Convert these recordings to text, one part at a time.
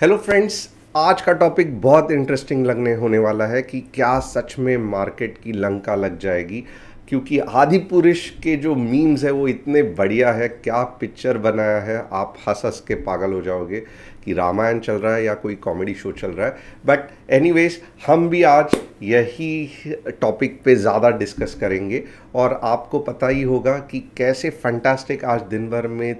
hello friends आज का topic बहुत इंटरेस्टिंग लगने होने वाला है कि क्या सच में मार्केट की लंका लग जाएगी क्योंकि आदि पुरुष के जो मीम्स है वो इतने बढ़िया है क्या पिक्चर बनाया है आप हंस हंस के पागल हो जाओगे कि रामायण चल रहा है या कोई कॉमेडी शो चल रहा है बट एनीवेज हम भी आज यही टॉपिक पे ज़्यादा डिस्कस करेंगे और आपको पता ही होगा कि कैसे फंटास्टिक आज दिन भर में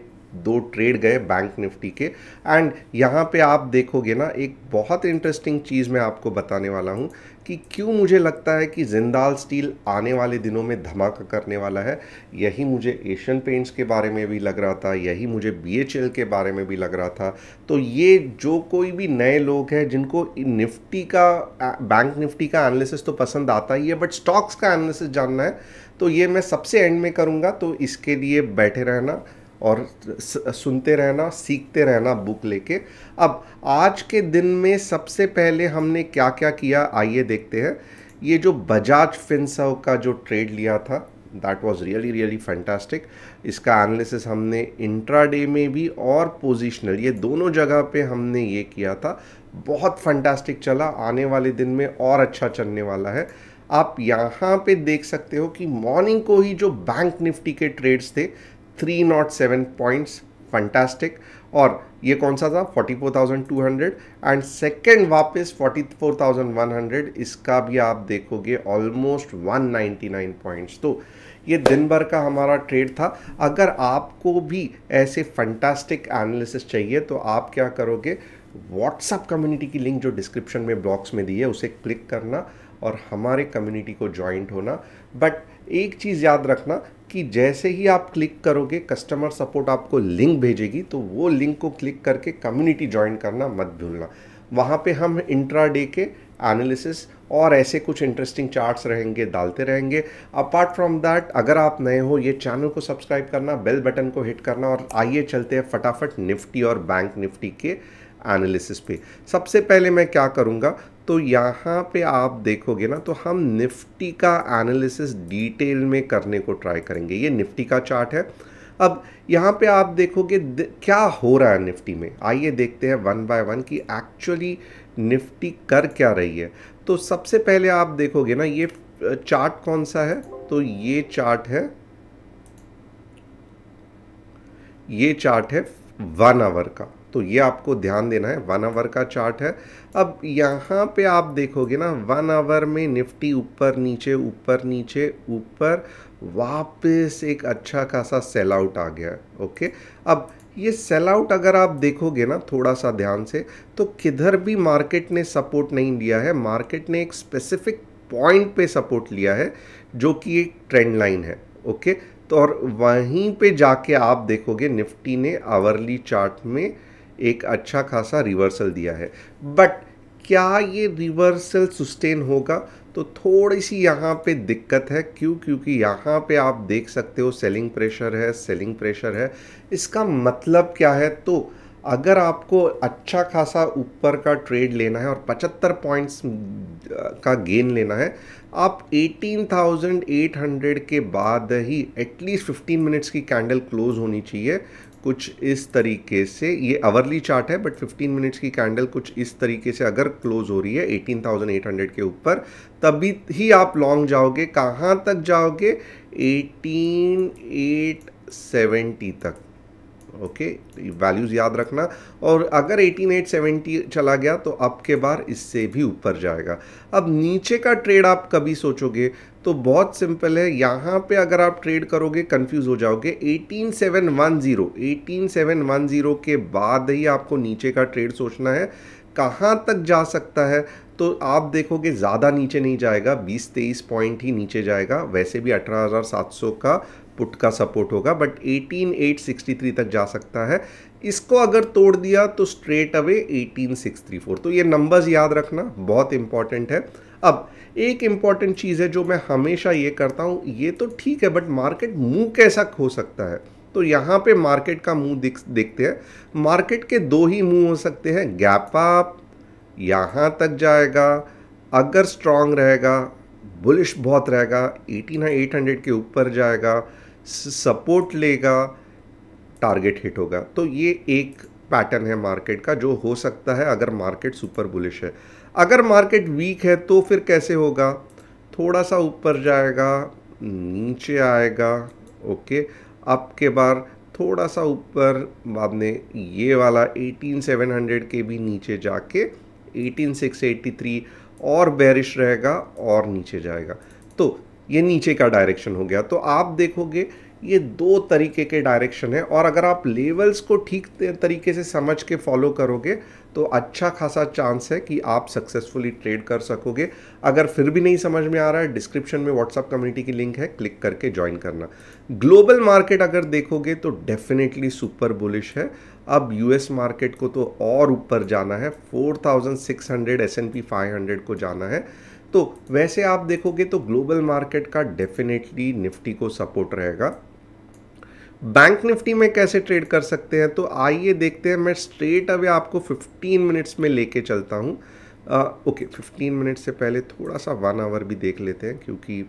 दो ट्रेड गए बैंक निफ्टी के एंड यहाँ पे आप देखोगे ना एक बहुत इंटरेस्टिंग चीज़ मैं आपको बताने वाला हूँ कि क्यों मुझे लगता है कि जिंदाल स्टील आने वाले दिनों में धमाका करने वाला है यही मुझे एशियन पेंट्स के बारे में भी लग रहा था यही मुझे बी के बारे में भी लग रहा था तो ये जो कोई भी नए लोग हैं जिनको निफ्टी का बैंक निफ्टी का एनालिसिस तो पसंद आता ही है बट स्टॉक्स का एनालिसिस जानना है तो ये मैं सबसे एंड में करूँगा तो इसके लिए बैठे रहना और सुनते रहना सीखते रहना बुक लेके अब आज के दिन में सबसे पहले हमने क्या क्या किया आइए देखते हैं ये जो बजाज फिनसव का जो ट्रेड लिया था that was really really fantastic इसका एनालिसिस हमने इंट्राडे में भी और पोजिशनल ये दोनों जगह पे हमने ये किया था बहुत फैंटास्टिक चला आने वाले दिन में और अच्छा चलने वाला है आप यहाँ पे देख सकते हो कि मॉर्निंग को ही जो बैंक निफ्टी के ट्रेड्स थे 307 पॉइंट्स फंटास्टिक और ये कौन सा था 44,200 एंड सेकंड वापस 44,100 इसका भी आप देखोगे ऑलमोस्ट 199 पॉइंट्स तो ये दिन भर का हमारा ट्रेड था अगर आपको भी ऐसे फंटास्टिक एनालिसिस चाहिए तो आप क्या करोगे व्हाट्सअप कम्युनिटी की लिंक जो डिस्क्रिप्शन में बॉक्स में दी है उसे क्लिक करना और हमारे कम्युनिटी को ज्वाइंट होना बट एक चीज़ याद रखना कि जैसे ही आप क्लिक करोगे कस्टमर सपोर्ट आपको लिंक भेजेगी तो वो लिंक को क्लिक करके कम्युनिटी ज्वाइन करना मत भूलना वहाँ पे हम इंट्रा डे के एनालिसिस और ऐसे कुछ इंटरेस्टिंग चार्ट्स रहेंगे डालते रहेंगे अपार्ट फ्रॉम दैट अगर आप नए हो ये चैनल को सब्सक्राइब करना बेल बटन को हिट करना और आइए चलते हैं फटाफट निफ्टी और बैंक निफ्टी के एनालिसिस पे सबसे पहले मैं क्या करूँगा तो यहाँ पे आप देखोगे ना तो हम निफ्टी का एनालिसिस डिटेल में करने को ट्राई करेंगे ये निफ्टी का चार्ट है अब यहाँ पे आप देखोगे क्या हो रहा है निफ्टी में आइए देखते हैं वन बाय वन कि एक्चुअली निफ्टी कर क्या रही है तो सबसे पहले आप देखोगे ना ये चार्ट कौन सा है तो ये चार्ट है ये चार्ट है वन आवर का तो ये आपको ध्यान देना है वन आवर का चार्ट है अब यहाँ पे आप देखोगे ना वन आवर में निफ्टी ऊपर नीचे ऊपर नीचे ऊपर वापस एक अच्छा खासा सेल आउट आ गया ओके अब ये सेल आउट अगर आप देखोगे ना थोड़ा सा ध्यान से तो किधर भी मार्केट ने सपोर्ट नहीं लिया है मार्केट ने एक स्पेसिफिक पॉइंट पे सपोर्ट लिया है जो कि एक ट्रेंड लाइन है ओके तो और वहीं पे जाके आप देखोगे निफ्टी ने आवरली चार्ट में एक अच्छा खासा रिवर्सल दिया है बट क्या ये रिवर्सल सुस्टेन होगा तो थोड़ी सी यहाँ पे दिक्कत है क्यों क्योंकि यहाँ पे आप देख सकते हो सेलिंग प्रेशर है सेलिंग प्रेशर है इसका मतलब क्या है तो अगर आपको अच्छा खासा ऊपर का ट्रेड लेना है और 75 पॉइंट्स का गेन लेना है आप 18,800 के बाद ही एटलीस्ट 15 मिनट्स की कैंडल क्लोज होनी चाहिए कुछ इस तरीके से ये आवरली चार्ट है बट 15 मिनट्स की कैंडल कुछ इस तरीके से अगर क्लोज हो रही है 18,800 के ऊपर तभी ही आप लॉन्ग जाओगे कहाँ तक जाओगे 18,870 तक ओके वैल्यूज़ याद रखना और अगर 18870 चला गया तो अब के बार इससे भी ऊपर जाएगा अब नीचे का ट्रेड आप कभी सोचोगे तो बहुत सिंपल है यहाँ पे अगर आप ट्रेड करोगे कंफ्यूज हो जाओगे 18710 18710 के बाद ही आपको नीचे का ट्रेड सोचना है कहाँ तक जा सकता है तो आप देखोगे ज़्यादा नीचे नहीं जाएगा 20-23 पॉइंट ही नीचे जाएगा वैसे भी 18,700 का पुट का सपोर्ट होगा बट 18863 तक जा सकता है इसको अगर तोड़ दिया तो स्ट्रेट अवे 18634 तो ये नंबर्स याद रखना बहुत इंपॉर्टेंट है अब एक इंपॉर्टेंट चीज़ है जो मैं हमेशा ये करता हूँ ये तो ठीक है बट मार्केट मुंह कैसा हो सकता है तो यहाँ पे मार्केट का मुंह दिख देखते हैं मार्केट के दो ही मुंह हो सकते हैं गैप अप यहाँ तक जाएगा अगर स्ट्रांग रहेगा बुलिश बहुत रहेगा एटीन एट हंड्रेड के ऊपर जाएगा सपोर्ट लेगा टारगेट हिट होगा तो ये एक पैटर्न है मार्केट का जो हो सकता है अगर मार्केट सुपर बुलिश है अगर मार्केट वीक है तो फिर कैसे होगा थोड़ा सा ऊपर जाएगा नीचे आएगा ओके अब के बार थोड़ा सा ऊपर आपने ये वाला 18700 के भी नीचे जाके 18683 और बेरिश रहेगा और नीचे जाएगा तो ये नीचे का डायरेक्शन हो गया तो आप देखोगे ये दो तरीके के डायरेक्शन है और अगर आप लेवल्स को ठीक तरीके से समझ के फॉलो करोगे तो अच्छा खासा चांस है कि आप सक्सेसफुली ट्रेड कर सकोगे अगर फिर भी नहीं समझ में आ रहा है डिस्क्रिप्शन में व्हाट्सअप कम्युनिटी की लिंक है क्लिक करके ज्वाइन करना ग्लोबल मार्केट अगर देखोगे तो डेफिनेटली सुपर बुलिश है अब यूएस मार्केट को तो और ऊपर जाना है 4600 एसएनपी हंड्रेड को जाना है तो वैसे आप देखोगे तो ग्लोबल मार्केट का डेफिनेटली निफ्टी को सपोर्ट रहेगा बैंक निफ्टी में कैसे ट्रेड कर सकते हैं तो आइए देखते हैं मैं स्ट्रेट अवे आपको 15 मिनट्स में लेके चलता हूँ ओके 15 मिनट से पहले थोड़ा सा वन आवर भी देख लेते हैं क्योंकि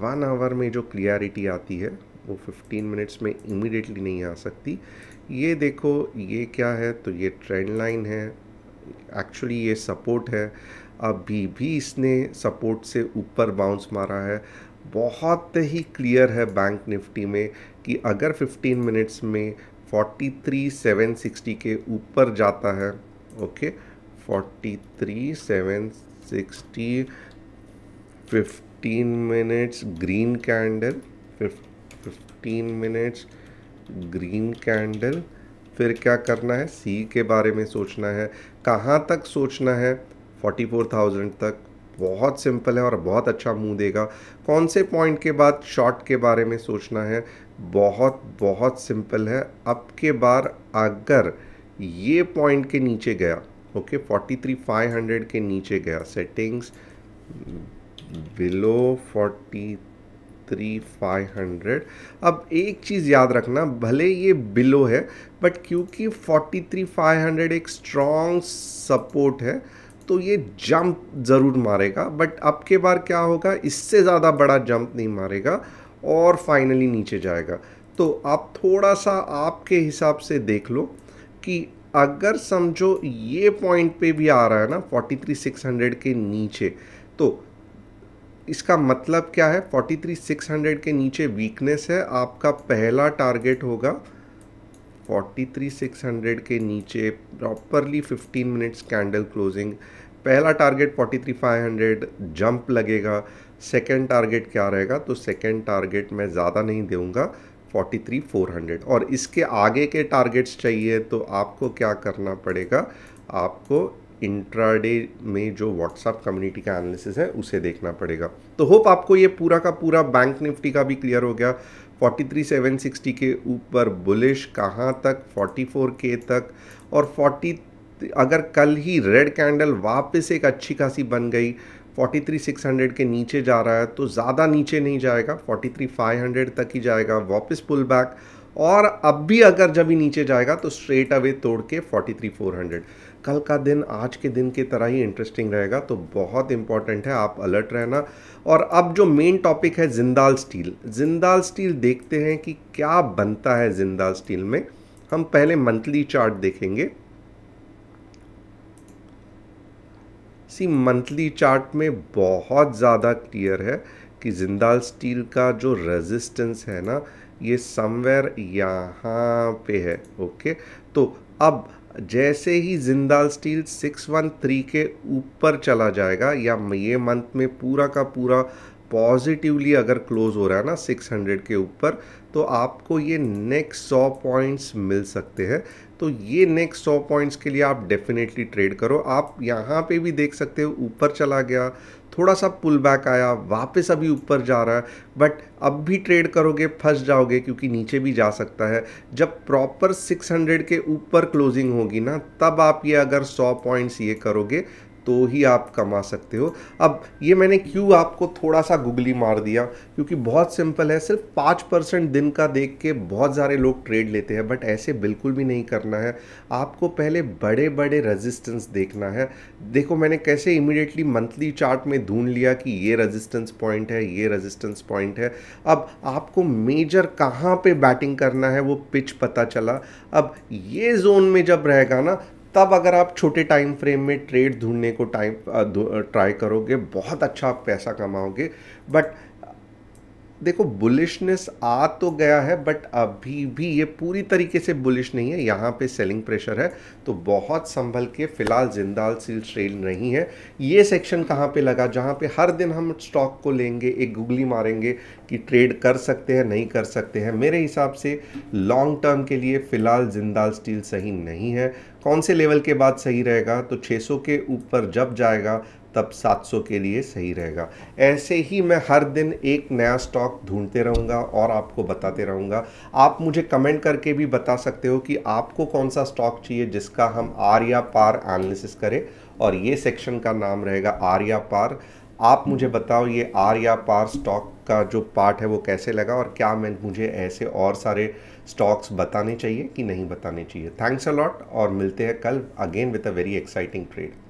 वन आवर में जो क्लियरिटी आती है वो 15 मिनट्स में इमिडिएटली नहीं आ सकती ये देखो ये क्या है तो ये ट्रेंड लाइन है एक्चुअली ये सपोर्ट है अभी भी इसने सपोर्ट से ऊपर बाउंस मारा है बहुत ही क्लियर है बैंक निफ्टी में कि अगर 15 मिनट्स में 43,760 के ऊपर जाता है okay 43,760 15 minutes green candle 15 minutes green candle फिर क्या करना है सी के बारे में सोचना है कहाँ तक सोचना है फोर्टी फोर थाउजेंड तक बहुत सिंपल है और बहुत अच्छा मुंह देगा कौन से पॉइंट के बाद शॉट के बारे में सोचना है बहुत बहुत सिंपल है अब के बार अगर ये पॉइंट के नीचे गया okay forty three five hundred के नीचे गया settings below forty three five hundred अब एक चीज़ याद रखना भले ये बिलो है बट क्योंकि 43,500 एक स्ट्रॉन्ग सपोर्ट है तो ये जंप ज़रूर मारेगा बट अब के बार क्या होगा इससे ज़्यादा बड़ा जंप नहीं मारेगा और फाइनली नीचे जाएगा तो आप थोड़ा सा आपके हिसाब से देख लो कि अगर समझो ये पॉइंट पे भी आ रहा है ना 43,600 के नीचे तो इसका मतलब क्या है 43,600 के नीचे वीकनेस है आपका पहला टारगेट होगा फोर्टी थ्री सिक्स हंड्रेड के नीचे properly fifteen minutes candle closing पहला target forty three five hundred jump लगेगा सेकेंड टारगेट क्या रहेगा तो सेकेंड टारगेट मैं ज़्यादा नहीं दूँगा फोर्टी थ्री फोर हंड्रेड और इसके आगे के टारगेट्स चाहिए तो आपको क्या करना पड़ेगा आपको इंट्राडे में जो व्हाट्सअप कम्युनिटी का एनालिसिस है उसे देखना पड़ेगा तो होप आपको ये पूरा का पूरा बैंक निफ्टी का भी क्लियर हो गया फोर्टी थ्री सेवन सिक्सटी के ऊपर बुलिश कहाँ तक फोर्टी फोर के तक और फोर्टी अगर कल ही रेड कैंडल वापस एक अच्छी खासी बन गई 43600 के नीचे जा रहा है तो ज़्यादा नीचे नहीं जाएगा 43500 तक ही जाएगा वापस पुल बैक और अब भी अगर जब ही नीचे जाएगा तो स्ट्रेट अवे तोड़ के 43400 कल का दिन आज के दिन की तरह ही इंटरेस्टिंग रहेगा तो बहुत इंपॉर्टेंट है आप अलर्ट रहना और अब जो मेन टॉपिक है जिंदाल स्टील जिंदाल स्टील देखते हैं कि क्या बनता है जिंदाल स्टील में हम पहले मंथली चार्ट देखेंगे सी मंथली चार्ट में बहुत ज़्यादा क्लियर है कि जिंदाल स्टील का जो रेजिस्टेंस है ना ये समवेयर यहाँ पे है ओके तो अब जैसे ही जिंदाल स्टील 613 के ऊपर चला जाएगा या ये मंथ में पूरा का पूरा पॉजिटिवली अगर क्लोज हो रहा है ना 600 के ऊपर तो आपको ये नेक्स्ट 100 पॉइंट्स मिल सकते हैं तो ये नेक्स्ट सौ पॉइंट्स के लिए आप डेफिनेटली ट्रेड करो आप यहाँ पे भी देख सकते हो ऊपर चला गया थोड़ा सा पुल बैक आया वापस अभी ऊपर जा रहा है बट अब भी ट्रेड करोगे फंस जाओगे क्योंकि नीचे भी जा सकता है जब प्रॉपर 600 के ऊपर क्लोजिंग होगी ना तब आप ये अगर 100 पॉइंट्स ये करोगे तो ही आप कमा सकते हो अब ये मैंने क्यों आपको थोड़ा सा गुगली मार दिया क्योंकि बहुत सिंपल है सिर्फ पाँच परसेंट दिन का देख के बहुत सारे लोग ट्रेड लेते हैं बट ऐसे बिल्कुल भी नहीं करना है आपको पहले बड़े बड़े रेजिस्टेंस देखना है देखो मैंने कैसे इमिडिएटली मंथली चार्ट में ढूंढ लिया कि ये रजिस्टेंस पॉइंट है ये रजिस्टेंस पॉइंट है अब आपको मेजर कहाँ पर बैटिंग करना है वो पिच पता चला अब ये जोन में जब रहेगा ना तब अगर आप छोटे टाइम फ्रेम में ट्रेड ढूंढने को टाइम ट्राई करोगे बहुत अच्छा आप पैसा कमाओगे बट देखो बुलिशनेस आ तो गया है बट अभी भी ये पूरी तरीके से बुलिश नहीं है यहाँ पे सेलिंग प्रेशर है तो बहुत संभल के फिलहाल जिंदाल सील ट्रेल नहीं है ये सेक्शन कहाँ पे लगा जहाँ पे हर दिन हम स्टॉक को लेंगे एक गुगली मारेंगे कि ट्रेड कर सकते हैं नहीं कर सकते हैं मेरे हिसाब से लॉन्ग टर्म के लिए फ़िलहाल जिंदाल स्टील सही नहीं है कौन से लेवल के बाद सही रहेगा तो 600 के ऊपर जब जाएगा तब 700 के लिए सही रहेगा ऐसे ही मैं हर दिन एक नया स्टॉक ढूंढते रहूँगा और आपको बताते रहूँगा आप मुझे कमेंट करके भी बता सकते हो कि आपको कौन सा स्टॉक चाहिए जिसका हम आर या पार एनालिसिस करें और ये सेक्शन का नाम रहेगा आर या पार आप मुझे बताओ ये आर या पार स्टॉक का जो पार्ट है वो कैसे लगा और क्या मैं मुझे ऐसे और सारे स्टॉक्स बताने चाहिए कि नहीं बताने चाहिए थैंक्स अ लॉट और मिलते हैं कल again with a very exciting trade